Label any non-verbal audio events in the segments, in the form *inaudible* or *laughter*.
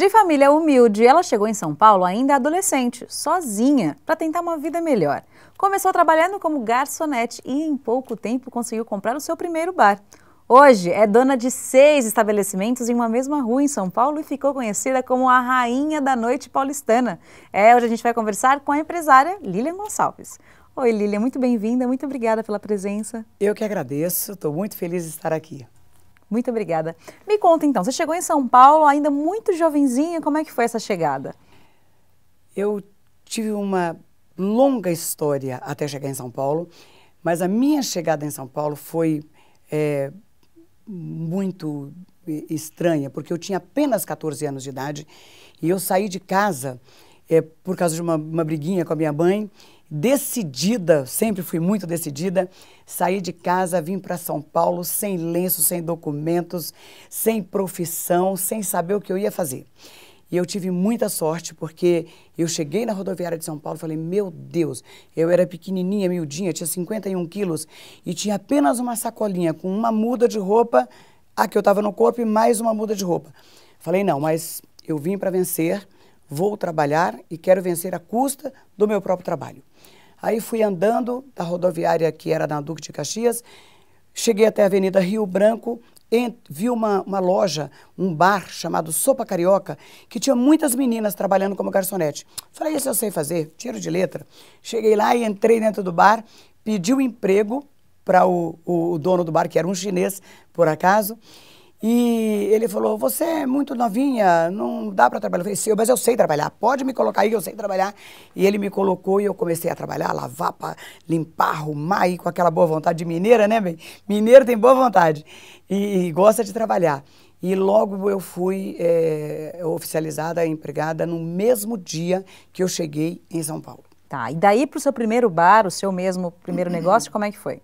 De família humilde, ela chegou em São Paulo ainda adolescente, sozinha, para tentar uma vida melhor. Começou trabalhando como garçonete e em pouco tempo conseguiu comprar o seu primeiro bar. Hoje é dona de seis estabelecimentos em uma mesma rua em São Paulo e ficou conhecida como a rainha da noite paulistana. É, hoje a gente vai conversar com a empresária Lilian Gonçalves. Oi, Lilian, muito bem-vinda, muito obrigada pela presença. Eu que agradeço, estou muito feliz de estar aqui. Muito obrigada. Me conta então, você chegou em São Paulo ainda muito jovenzinha, como é que foi essa chegada? Eu tive uma longa história até chegar em São Paulo, mas a minha chegada em São Paulo foi é, muito estranha, porque eu tinha apenas 14 anos de idade e eu saí de casa é, por causa de uma, uma briguinha com a minha mãe decidida, sempre fui muito decidida, saí de casa, vim para São Paulo sem lenço, sem documentos, sem profissão, sem saber o que eu ia fazer. E eu tive muita sorte porque eu cheguei na rodoviária de São Paulo e falei, meu Deus, eu era pequenininha, miudinha, tinha 51 quilos e tinha apenas uma sacolinha com uma muda de roupa, a que eu estava no corpo e mais uma muda de roupa. Falei, não, mas eu vim para vencer, vou trabalhar e quero vencer à custa do meu próprio trabalho. Aí fui andando da rodoviária que era na Duque de Caxias, cheguei até a Avenida Rio Branco, vi uma, uma loja, um bar chamado Sopa Carioca, que tinha muitas meninas trabalhando como garçonete. Falei, isso eu sei fazer, tiro de letra. Cheguei lá e entrei dentro do bar, pedi o um emprego para o, o, o dono do bar, que era um chinês, por acaso, e ele falou: Você é muito novinha, não dá para trabalhar. Eu falei: Sim, mas eu sei trabalhar, pode me colocar aí eu sei trabalhar. E ele me colocou e eu comecei a trabalhar, lavar, pra limpar, arrumar, e com aquela boa vontade de mineira, né, bem? Mineiro tem boa vontade e, e gosta de trabalhar. E logo eu fui é, oficializada, empregada, no mesmo dia que eu cheguei em São Paulo. Tá, e daí para o seu primeiro bar, o seu mesmo primeiro uhum. negócio, como é que foi?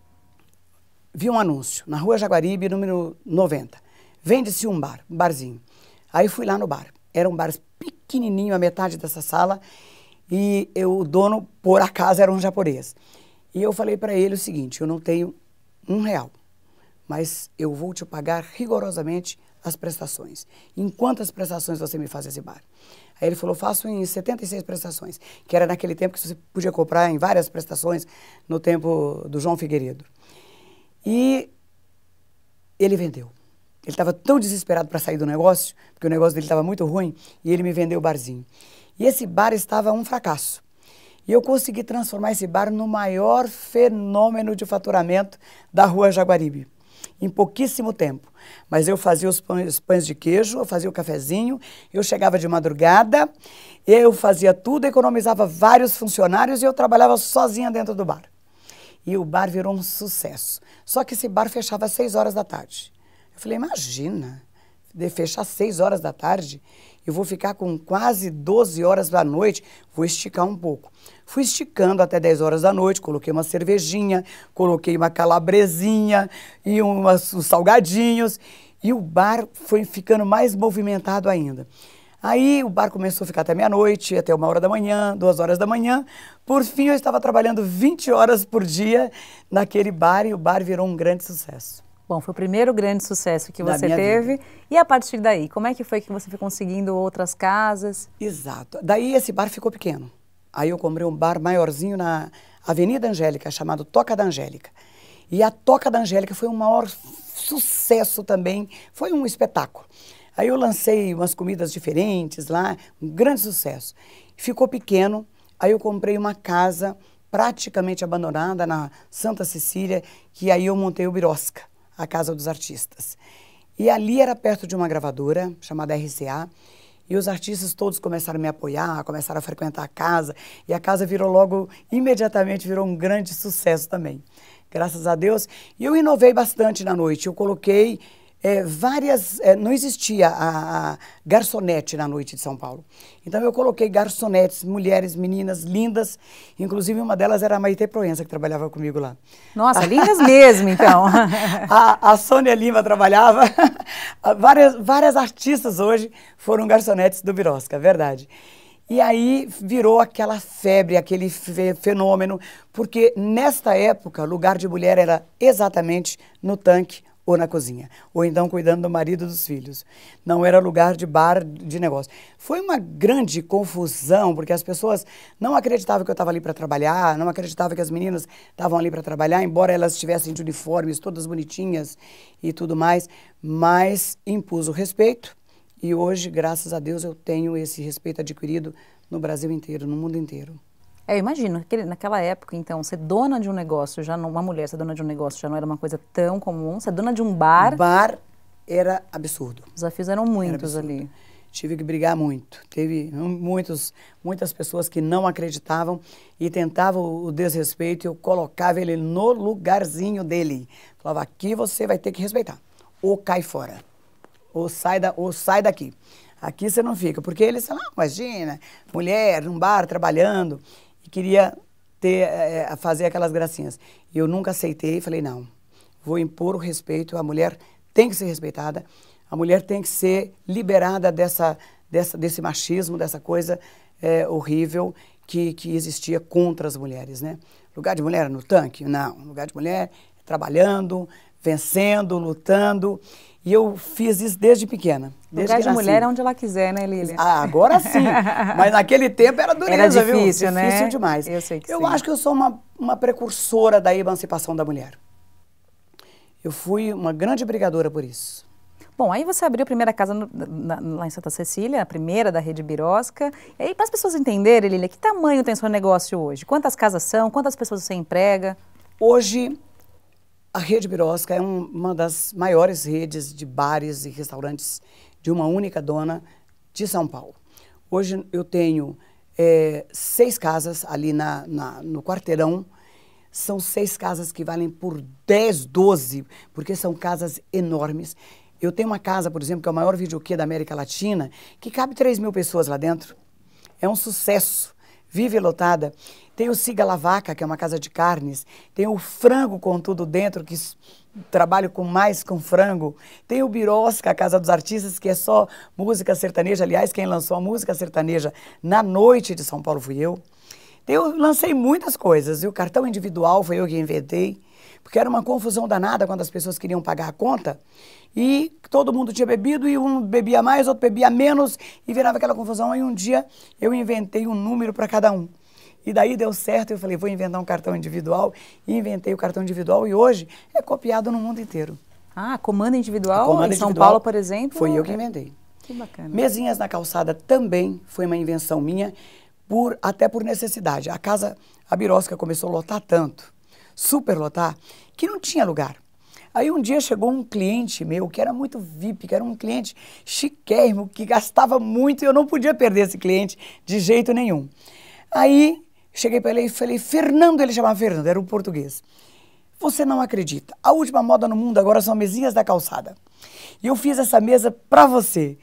Vi um anúncio na Rua Jaguaribe, número 90 vende-se um bar, um barzinho. Aí fui lá no bar. Era um bar pequenininho, a metade dessa sala, e eu, o dono, por acaso, era um japonês. E eu falei para ele o seguinte: eu não tenho um real, mas eu vou te pagar rigorosamente as prestações. Em quantas prestações você me faz esse bar? Aí ele falou: faço em 76 prestações, que era naquele tempo que você podia comprar em várias prestações, no tempo do João Figueiredo. E ele vendeu. Ele estava tão desesperado para sair do negócio, porque o negócio dele estava muito ruim, e ele me vendeu o barzinho. E esse bar estava um fracasso. E eu consegui transformar esse bar no maior fenômeno de faturamento da rua Jaguaribe, em pouquíssimo tempo. Mas eu fazia os pães, os pães de queijo, eu fazia o cafezinho, eu chegava de madrugada, eu fazia tudo, economizava vários funcionários e eu trabalhava sozinha dentro do bar. E o bar virou um sucesso. Só que esse bar fechava às seis horas da tarde. Eu falei, imagina, de fechar seis horas da tarde, eu vou ficar com quase 12 horas da noite, vou esticar um pouco. Fui esticando até 10 horas da noite, coloquei uma cervejinha, coloquei uma calabresinha e umas, uns salgadinhos. E o bar foi ficando mais movimentado ainda. Aí o bar começou a ficar até meia-noite, até uma hora da manhã, duas horas da manhã. Por fim, eu estava trabalhando 20 horas por dia naquele bar e o bar virou um grande sucesso. Bom, foi o primeiro grande sucesso que você teve. Vida. E a partir daí, como é que foi que você foi conseguindo outras casas? Exato. Daí esse bar ficou pequeno. Aí eu comprei um bar maiorzinho na Avenida Angélica, chamado Toca da Angélica. E a Toca da Angélica foi um maior sucesso também, foi um espetáculo. Aí eu lancei umas comidas diferentes lá, um grande sucesso. Ficou pequeno, aí eu comprei uma casa praticamente abandonada na Santa Cecília, que aí eu montei o Birosca a Casa dos Artistas. E ali era perto de uma gravadora chamada RCA, e os artistas todos começaram a me apoiar, começaram a frequentar a casa, e a casa virou logo, imediatamente, virou um grande sucesso também. Graças a Deus. E eu inovei bastante na noite. Eu coloquei é, várias. É, não existia a, a, garçonete na noite de São Paulo. Então eu coloquei garçonetes, mulheres, meninas lindas. Inclusive uma delas era a Maite Proença, que trabalhava comigo lá. Nossa, *laughs* lindas mesmo, então. a, a Sônia Lima trabalhava. *laughs* várias, várias artistas hoje foram garçonetes do Birosca, verdade. E aí virou aquela febre, aquele fe fenômeno, porque nesta época, lugar de mulher era exatamente no tanque ou na cozinha, ou então cuidando do marido e dos filhos. Não era lugar de bar de negócio. Foi uma grande confusão, porque as pessoas não acreditavam que eu estava ali para trabalhar, não acreditavam que as meninas estavam ali para trabalhar, embora elas estivessem de uniformes, todas bonitinhas e tudo mais, mas impus o respeito. E hoje, graças a Deus, eu tenho esse respeito adquirido no Brasil inteiro, no mundo inteiro. É, imagino, naquela época, então, ser dona de um negócio, já não, uma mulher ser dona de um negócio já não era uma coisa tão comum, ser dona de um bar... Bar era absurdo. Os desafios eram muitos era ali. Tive que brigar muito. Teve muitos, muitas pessoas que não acreditavam e tentavam o desrespeito e eu colocava ele no lugarzinho dele. Falava, aqui você vai ter que respeitar. Ou cai fora. Ou sai, da, ou sai daqui. Aqui você não fica. Porque ele, sei lá, imagina, mulher num bar trabalhando e queria ter, é, fazer aquelas gracinhas. E eu nunca aceitei, falei, não, vou impor o respeito, a mulher tem que ser respeitada, a mulher tem que ser liberada dessa, dessa desse machismo, dessa coisa é, horrível que, que existia contra as mulheres, né? Lugar de mulher no tanque? Não. Lugar de mulher trabalhando, vencendo, lutando. E eu fiz isso desde pequena. Desde lugar de nasci. mulher é onde ela quiser, né, Lilian? Ah, agora sim. *laughs* Mas naquele tempo era dureza, era difícil, viu? Difícil, né? Difícil demais. Eu sei que Eu sim. acho que eu sou uma, uma precursora da emancipação da mulher. Eu fui uma grande brigadora por isso. Bom, aí você abriu a primeira casa no, na, lá em Santa Cecília, a primeira da rede Birosca. E aí, para as pessoas entenderem, Lilia, que tamanho tem seu negócio hoje? Quantas casas são? Quantas pessoas você emprega? Hoje, a Rede Birosca é um, uma das maiores redes de bares e restaurantes de uma única dona de São Paulo. Hoje eu tenho é, seis casas ali na, na, no quarteirão. São seis casas que valem por 10, 12, porque são casas enormes. Eu tenho uma casa, por exemplo, que é o maior videokê da América Latina, que cabe 3 mil pessoas lá dentro. É um sucesso. Vive lotada. Tem o Siga Lavaca, que é uma casa de carnes. Tem o frango com tudo dentro, que trabalho com mais com frango. Tem o Birosca, a Casa dos Artistas, que é só música sertaneja. Aliás, quem lançou a música sertaneja na noite de São Paulo fui eu. Eu lancei muitas coisas, e o cartão individual foi eu que inventei, porque era uma confusão danada quando as pessoas queriam pagar a conta e todo mundo tinha bebido e um bebia mais, outro bebia menos e virava aquela confusão. Aí um dia eu inventei um número para cada um. E daí deu certo, eu falei, vou inventar um cartão individual, e inventei o cartão individual e hoje é copiado no mundo inteiro. Ah, comando individual comando em São individual, Paulo, por exemplo? Foi eu que inventei. Que bacana. Mesinhas na calçada também foi uma invenção minha, por, até por necessidade. A casa, a Birosca começou a lotar tanto, superlotar, que não tinha lugar. Aí um dia chegou um cliente meu que era muito VIP, que era um cliente chiquérrimo, que gastava muito e eu não podia perder esse cliente de jeito nenhum. Aí Cheguei para ele e falei, Fernando, ele chamava Fernando, era um português. Você não acredita, a última moda no mundo agora são mesinhas da calçada. E eu fiz essa mesa para você.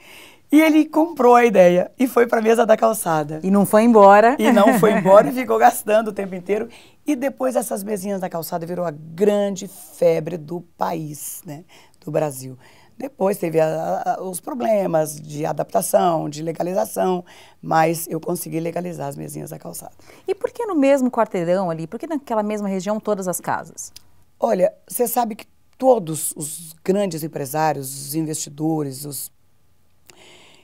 E ele comprou a ideia e foi para a mesa da calçada. E não foi embora. E não foi *laughs* embora e ficou gastando o tempo inteiro. E depois essas mesinhas da calçada virou a grande febre do país, né? Do Brasil. Depois teve a, a, os problemas de adaptação, de legalização, mas eu consegui legalizar as mesinhas da calçada. E por que no mesmo quarteirão ali? Por que naquela mesma região todas as casas? Olha, você sabe que todos os grandes empresários, os investidores, os...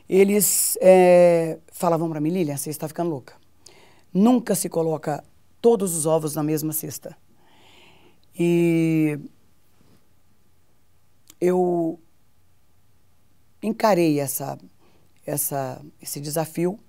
eles é, falavam para mim, Lilian, você está tá ficando louca. Nunca se coloca todos os ovos na mesma cesta. E eu encarei essa, essa, esse desafio.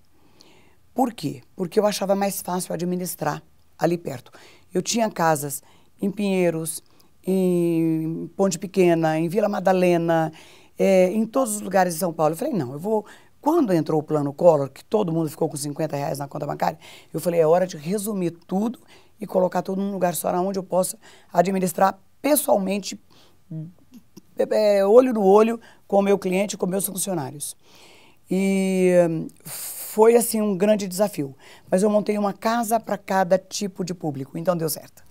Por quê? Porque eu achava mais fácil administrar ali perto. Eu tinha casas em Pinheiros, em Ponte Pequena, em Vila Madalena, é, em todos os lugares de São Paulo. Eu falei, não, eu vou. Quando entrou o plano Collor, que todo mundo ficou com 50 reais na conta bancária, eu falei, é hora de resumir tudo e colocar tudo num lugar só onde eu possa administrar pessoalmente é, é, olho no olho com o meu cliente, com meus funcionários. E hum, foi assim um grande desafio. Mas eu montei uma casa para cada tipo de público, então deu certo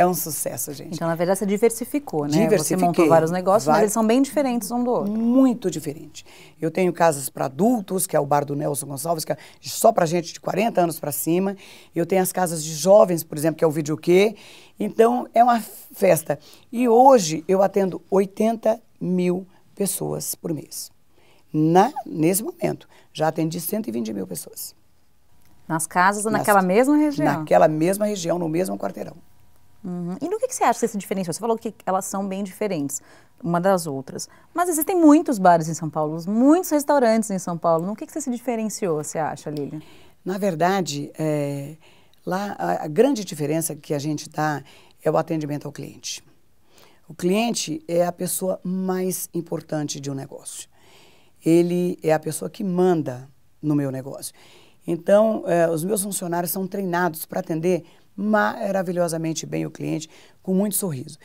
é um sucesso, gente. Então, na verdade, você diversificou, né? Você montou vários negócios, vai... mas eles são bem diferentes um do outro. Muito diferente. Eu tenho casas para adultos, que é o bar do Nelson Gonçalves, que é só para gente de 40 anos para cima. Eu tenho as casas de jovens, por exemplo, que é o quê? Então, é uma festa. E hoje eu atendo 80 mil pessoas por mês. Na, nesse momento, já atendi 120 mil pessoas. Nas casas, Nas, naquela mesma região? Naquela mesma região, no mesmo quarteirão. Uhum. E no que, que, você acha que se diferenciou? Você falou que elas são bem diferentes uma das outras. Mas existem muitos bares em São Paulo, muitos restaurantes em São Paulo. No que, que você se diferenciou, você acha, Lilian? Na verdade, é, lá a, a grande diferença que a gente dá é o atendimento ao cliente. O cliente é a pessoa mais importante de um negócio. Ele é a pessoa que manda no meu negócio. Então, é, os meus funcionários são treinados para atender maravilhosamente bem o cliente, com muito sorriso.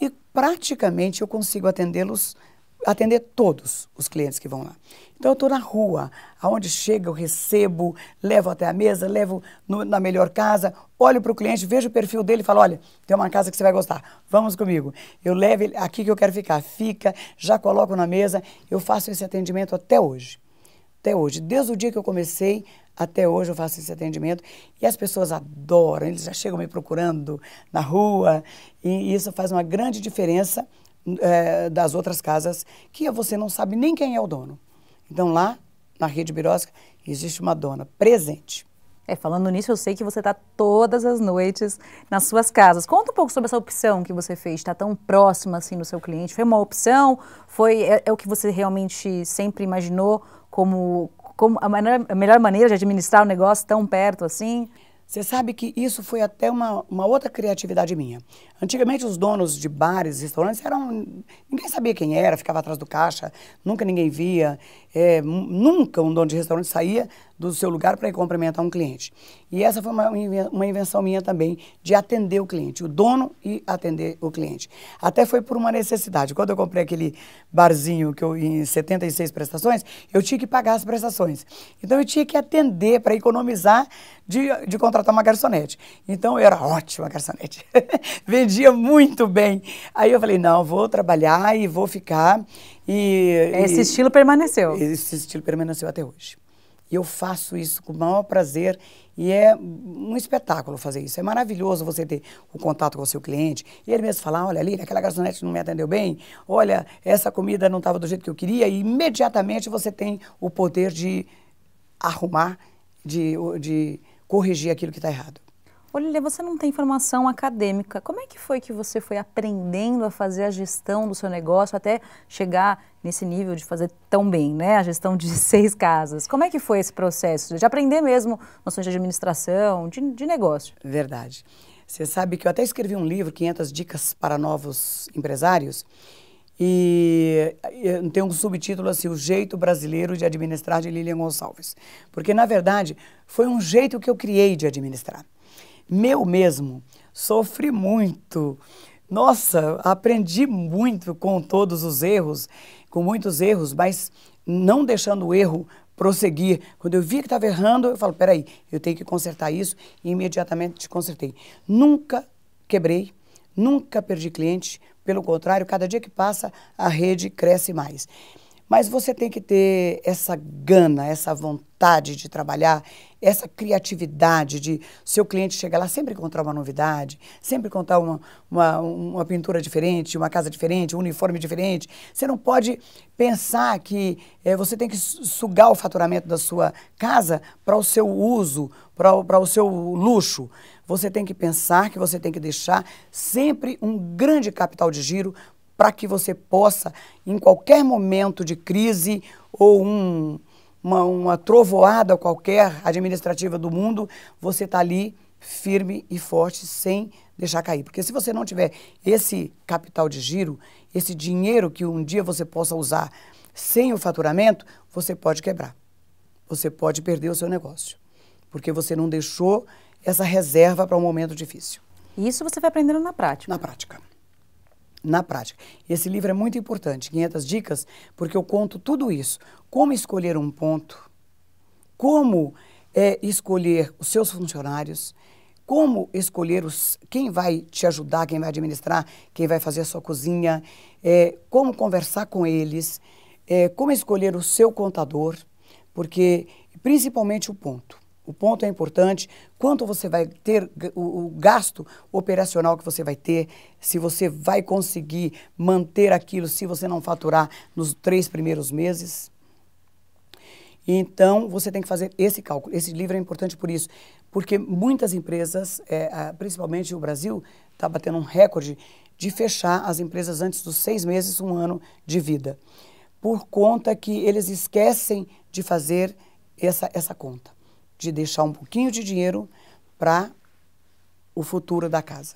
E praticamente eu consigo atendê-los, atender todos os clientes que vão lá. Então eu estou na rua, aonde chega eu recebo, levo até a mesa, levo no, na melhor casa, olho para o cliente, vejo o perfil dele e falo, olha, tem uma casa que você vai gostar, vamos comigo. Eu levo ele aqui que eu quero ficar, fica, já coloco na mesa, eu faço esse atendimento até hoje até hoje. Desde o dia que eu comecei, até hoje eu faço esse atendimento e as pessoas adoram, eles já chegam me procurando na rua e isso faz uma grande diferença é, das outras casas que você não sabe nem quem é o dono. Então lá na Rede Birosca existe uma dona presente. É, falando nisso, eu sei que você está todas as noites nas suas casas. Conta um pouco sobre essa opção que você fez, está tão próxima assim do seu cliente. Foi uma opção? Foi é, é o que você realmente sempre imaginou como como a, maneira, a melhor maneira de administrar o um negócio tão perto assim? Você sabe que isso foi até uma, uma outra criatividade minha. Antigamente, os donos de bares, restaurantes, eram. Ninguém sabia quem era, ficava atrás do caixa, nunca ninguém via. É, nunca um dono de restaurante saía do seu lugar para ir cumprimentar um cliente. E essa foi uma, uma invenção minha também, de atender o cliente, o dono e atender o cliente. Até foi por uma necessidade. Quando eu comprei aquele barzinho que eu em 76 prestações, eu tinha que pagar as prestações. Então eu tinha que atender para economizar de, de contratar uma garçonete. Então eu era ótima garçonete. *laughs* Vendia muito bem. Aí eu falei, não, vou trabalhar e vou ficar e, esse e, estilo permaneceu. Esse estilo permaneceu até hoje. E eu faço isso com o maior prazer e é um espetáculo fazer isso. É maravilhoso você ter o contato com o seu cliente e ele mesmo falar, olha ali, aquela garçonete não me atendeu bem, olha, essa comida não estava do jeito que eu queria e imediatamente você tem o poder de arrumar, de, de corrigir aquilo que está errado. Olívia, você não tem formação acadêmica. Como é que foi que você foi aprendendo a fazer a gestão do seu negócio até chegar nesse nível de fazer tão bem, né? A gestão de *laughs* seis casas. Como é que foi esse processo de aprender mesmo noções de administração, de, de negócio? Verdade. Você sabe que eu até escrevi um livro, 500 Dicas para Novos Empresários, e tem um subtítulo assim, O Jeito Brasileiro de Administrar, de Lilian Gonçalves. Porque, na verdade, foi um jeito que eu criei de administrar meu mesmo. Sofri muito. Nossa, aprendi muito com todos os erros, com muitos erros, mas não deixando o erro prosseguir. Quando eu vi que estava errando, eu falo, peraí, eu tenho que consertar isso e imediatamente consertei. Nunca quebrei, nunca perdi cliente, pelo contrário, cada dia que passa, a rede cresce mais. Mas você tem que ter essa gana, essa vontade de trabalhar, essa criatividade de seu cliente chegar lá sempre encontrar uma novidade, sempre encontrar uma, uma, uma pintura diferente, uma casa diferente, um uniforme diferente. Você não pode pensar que é, você tem que sugar o faturamento da sua casa para o seu uso, para o seu luxo. Você tem que pensar que você tem que deixar sempre um grande capital de giro para que você possa, em qualquer momento de crise ou um, uma, uma trovoada qualquer administrativa do mundo, você está ali firme e forte, sem deixar cair. Porque se você não tiver esse capital de giro, esse dinheiro que um dia você possa usar sem o faturamento, você pode quebrar. Você pode perder o seu negócio. Porque você não deixou essa reserva para um momento difícil. Isso você vai aprendendo na prática. Na prática na prática. Esse livro é muito importante, 500 dicas, porque eu conto tudo isso. Como escolher um ponto, como é, escolher os seus funcionários, como escolher os, quem vai te ajudar, quem vai administrar, quem vai fazer a sua cozinha, é, como conversar com eles, é, como escolher o seu contador, porque principalmente o ponto. O ponto é importante. Quanto você vai ter, o, o, gasto operacional que você vai ter, se você vai conseguir manter aquilo se você não faturar nos três primeiros meses. Então, você tem que fazer esse cálculo. Esse livro é importante por isso, porque muitas empresas, é, principalmente o Brasil, está batendo um recorde de fechar as empresas antes dos seis meses, um ano de vida, por conta que eles esquecem de fazer essa, essa conta de deixar um pouquinho de dinheiro para o futuro da casa.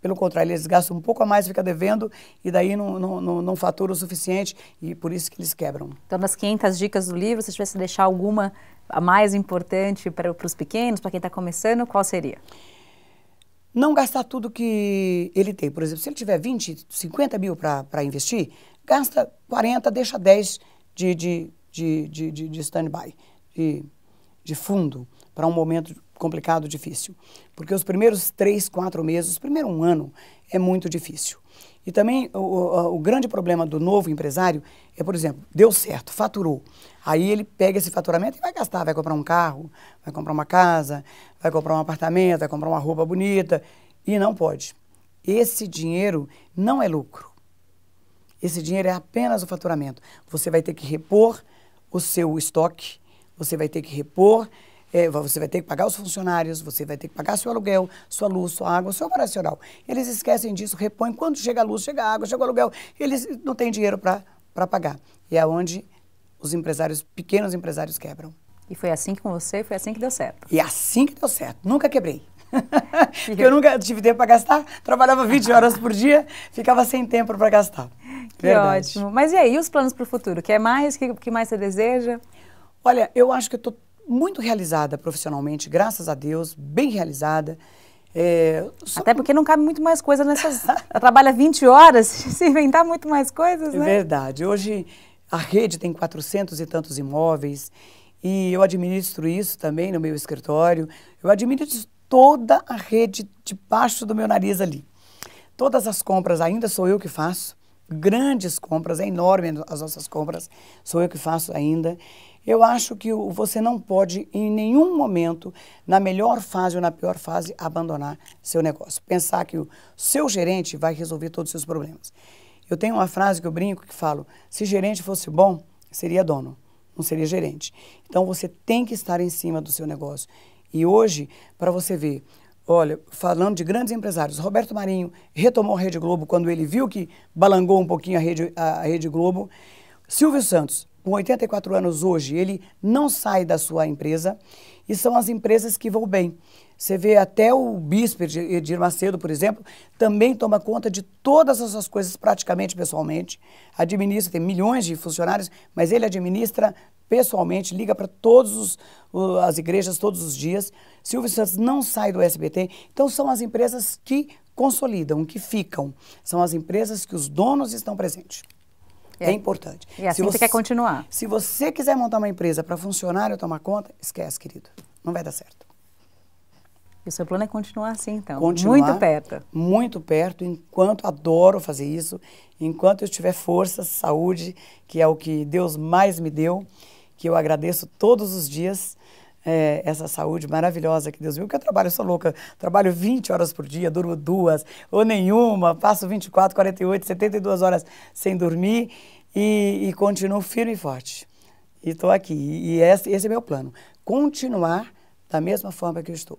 Pelo contrário, eles gastam um pouco a mais, fica devendo, e daí não, não, não, não fatura o suficiente, e por isso que eles quebram. Então, nas 500 dicas do livro, se tivesse deixar alguma a mais importante para, para os pequenos, para quem está começando, qual seria? Não gastar tudo que ele tem. Por exemplo, se ele tiver 20, 50 mil para investir, gasta 40, deixa 10 de, de, de, de, de stand-by, de de fundo para um momento complicado, difícil. Porque os primeiros três, quatro meses, o primeiro um ano é muito difícil. E também o, o, o, grande problema do novo empresário é, por exemplo, deu certo, faturou. Aí ele pega esse faturamento e vai gastar, vai comprar um carro, vai comprar uma casa, vai comprar um apartamento, vai comprar uma roupa bonita. E não pode. Esse dinheiro não é lucro. Esse dinheiro é apenas o faturamento. Você vai ter que repor o seu estoque, você vai ter que repor, é, você vai ter que pagar os funcionários, você vai ter que pagar seu aluguel, sua luz, sua água, seu operacional. Eles esquecem disso, repõem. Quando chega a luz, chega a água, chega o aluguel, eles não têm dinheiro para pagar. E é onde os empresários, pequenos empresários, quebram. E foi assim que com você, foi assim que deu certo. E é assim que deu certo. Nunca quebrei. *laughs* Porque eu nunca tive tempo para gastar, trabalhava 20 *laughs* horas por dia, ficava sem tempo para gastar. Que Verdade. ótimo. Mas e aí, os planos para o futuro? O mais? O que, que mais você deseja? Olha, eu acho que eu estou muito realizada profissionalmente, graças a Deus, bem realizada. É, só... Até porque não cabe muito mais coisa nessas. *laughs* Ela trabalha 20 horas, *laughs* se inventar muito mais coisas, né? É verdade. Hoje a rede tem 400 e tantos imóveis e eu administro isso também no meu escritório. Eu administro toda a rede debaixo do meu nariz ali. Todas as compras ainda sou eu que faço. Grandes compras, é enorme as nossas compras, sou eu que faço ainda. Eu acho que você não pode, em nenhum momento, na melhor fase ou na pior fase, abandonar seu negócio. Pensar que o seu gerente vai resolver todos os seus problemas. Eu tenho uma frase que eu brinco que falo: se gerente fosse bom, seria dono, não seria gerente. Então você tem que estar em cima do seu negócio. E hoje, para você ver, olha, falando de grandes empresários, Roberto Marinho retomou a Rede Globo quando ele viu que balangou um pouquinho a Rede, a Rede Globo. Silvio Santos com 84 anos hoje, ele não sai da sua empresa e são as empresas que vão bem. Você vê até o bispo Edir Macedo, por exemplo, também toma conta de todas essas coisas praticamente pessoalmente. Administra, tem milhões de funcionários, mas ele administra pessoalmente, liga para todas as igrejas todos os dias. Silvio Santos não sai do SBT. Então são as empresas que consolidam, que ficam. São as empresas que os donos estão presentes. É, é importante. E assim se você, quer continuar. Se você quiser montar uma empresa para funcionário tomar conta, esquece, querido. Não vai dar certo. E o seu plano é continuar assim, então? Continuar, muito perto. Muito perto, enquanto adoro fazer isso, enquanto eu tiver força, saúde, que é o que Deus mais me deu, que eu agradeço todos os dias é, essa saúde maravilhosa que Deus viu, que eu trabalho, eu sou louca, trabalho 20 horas por dia, durmo duas ou nenhuma, passo 24, 48, 72 horas sem dormir e, e continuo firme e forte. E estou aqui, e esse, esse é meu plano, continuar da mesma forma que eu estou.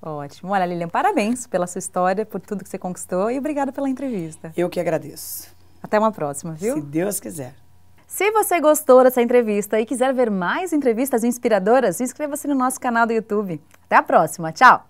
Ótimo. Olha, Lilian, parabéns pela sua história, por tudo que você conquistou e obrigada pela entrevista. Eu que agradeço. Até uma próxima, viu? Se Deus quiser. Se você gostou dessa entrevista e quiser ver mais entrevistas inspiradoras, inscreva-se no nosso canal do YouTube. Até a próxima, tchau!